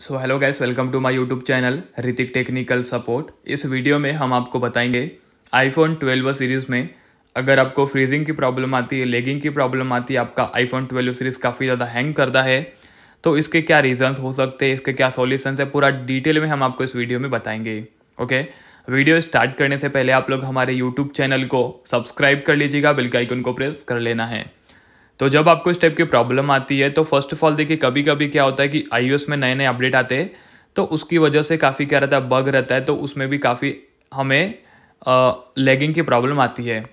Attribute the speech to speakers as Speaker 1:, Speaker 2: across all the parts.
Speaker 1: so hello guys welcome to my YouTube channel Hrithik technical support इस video में हम आपको बताएंगे आईफोन 12 सीरीज़ में अगर आपको फ्रीजिंग की प्रॉब्लम आती है लेगिंग की प्रॉब्लम आती है आपका आईफोन 12 सीरीज़ काफ़ी ज़्यादा हैंग करता है तो इसके क्या रीजंस हो सकते हैं इसके क्या सॉल्यूशंस है पूरा डिटेल में हम आपको इस वीडियो में बताएंगे ओके वीडियो स्टार्ट करने से पहले आप लोग हमारे यूट्यूब चैनल को सब्सक्राइब कर लीजिएगा बिल्कुल आइकन को प्रेस कर लेना है तो जब आपको इस टाइप की प्रॉब्लम आती है तो फर्स्ट ऑफ ऑल देखिए कभी कभी क्या होता है कि आई में नए नए अपडेट आते हैं तो उसकी वजह से काफ़ी क्या रहता है बग रहता है तो उसमें भी काफ़ी हमें लेगिंग की प्रॉब्लम आती है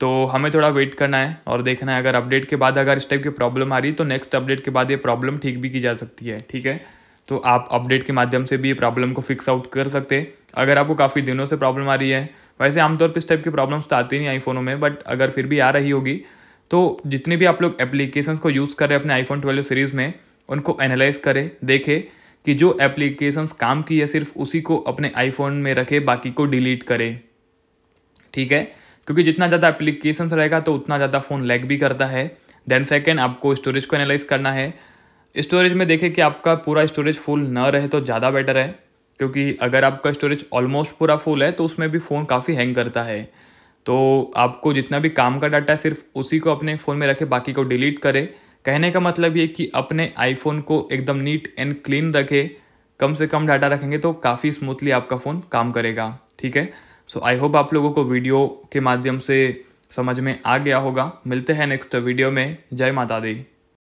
Speaker 1: तो हमें थोड़ा वेट करना है और देखना है अगर अपडेट के बाद अगर इस टाइप की प्रॉब्लम आ रही तो नेक्स्ट अपडेट के बाद ये प्रॉब्लम ठीक भी की जा सकती है ठीक है तो आप अपडेट के माध्यम से भी ये प्रॉब्लम को फिक्स आउट कर सकते हैं अगर आपको काफ़ी दिनों से प्रॉब्लम आ रही है वैसे आमतौर पर इस टाइप की प्रॉब्लम्स तो आती नहीं आईफोनों में बट अगर फिर भी आ रही होगी तो जितने भी आप लोग एप्लीकेशंस को यूज़ कर रहे हैं अपने आईफोन ट्वेल्व सीरीज़ में उनको एनालाइज करें देखें कि जो एप्लीकेशंस काम की है सिर्फ उसी को अपने आईफोन में रखें बाकी को डिलीट करें ठीक है क्योंकि जितना ज़्यादा एप्लीकेशंस रहेगा तो उतना ज़्यादा फ़ोन लैग भी करता है देन सेकेंड आपको स्टोरेज को एनालाइज करना है स्टोरेज में देखें कि आपका पूरा स्टोरेज फुल न रहे तो ज़्यादा बेटर है क्योंकि अगर आपका स्टोरेज ऑलमोस्ट पूरा फुल है तो उसमें भी फ़ोन काफ़ी हैंग करता है तो आपको जितना भी काम का डाटा है सिर्फ उसी को अपने फ़ोन में रखें बाकी को डिलीट करें कहने का मतलब ये कि अपने आईफोन को एकदम नीट एंड क्लीन रखें कम से कम डाटा रखेंगे तो काफ़ी स्मूथली आपका फ़ोन काम करेगा ठीक है सो आई होप आप लोगों को वीडियो के माध्यम से समझ में आ गया होगा मिलते हैं नेक्स्ट वीडियो में जय माता दी